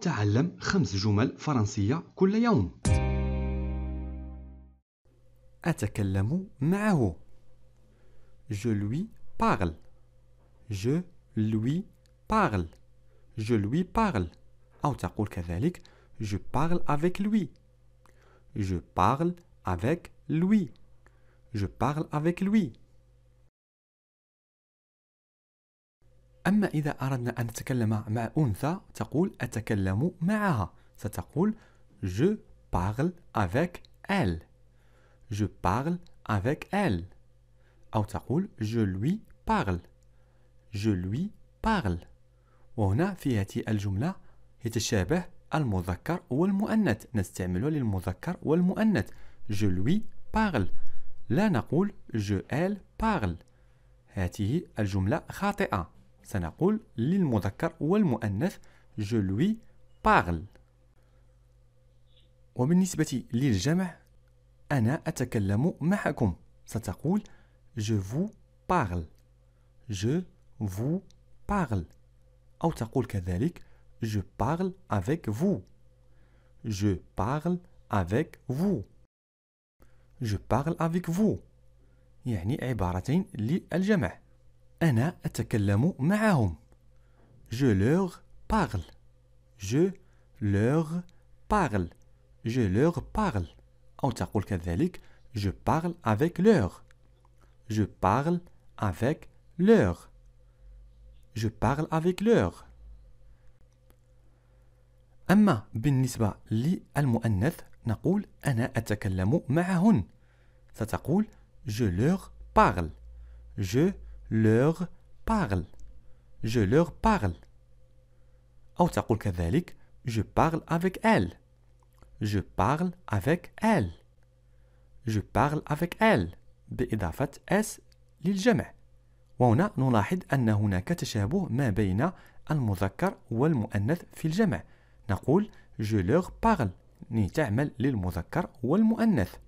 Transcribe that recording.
تعلم خمس جمل فرنسية كل يوم. أتكلم معه. Je lui parle. Je lui parle. Je lui parle. أو تقول كذلك Je parle avec lui. Je parle avec lui. Je parle avec lui. أما إذا أردنا أن نتكلم مع أنثى تقول أتكلم معها ستقول Je parle avec elle Je parle avec elle أو تقول Je lui parle Je lui parle وهنا في هذه الجملة يتشابه المذكر والمؤنث نستعمل للمذكر والمؤنث Je lui parle لا نقول Je elle parle هذه الجملة خاطئة سنقول للمذكر والمؤنث je lui parle وبالنسبة للجمع أنا أتكلم معكم ستقول je vous parle je vous parle أو تقول كذلك je parle avec vous je parle avec vous je parle avec vous يعني عبارتين للجمع أنا أتكلم معهم Je leur parle Je leur parle Je leur parle أو تقول كذلك Je parle avec leur Je parle avec leur Je parle avec leur أما بالنسبة للمؤنث نقول أنا أتكلم معهن ستقول je leur parle je leur parle je leur parle أو تقول كذلك je parle avec elle je parle avec elle je parle avec elle بإضافة s للجمع وهنا نلاحظ أن هناك تشابه ما بين المذكر والمؤنث في الجمع نقول je leur parle نتعمل للمذكر والمؤنث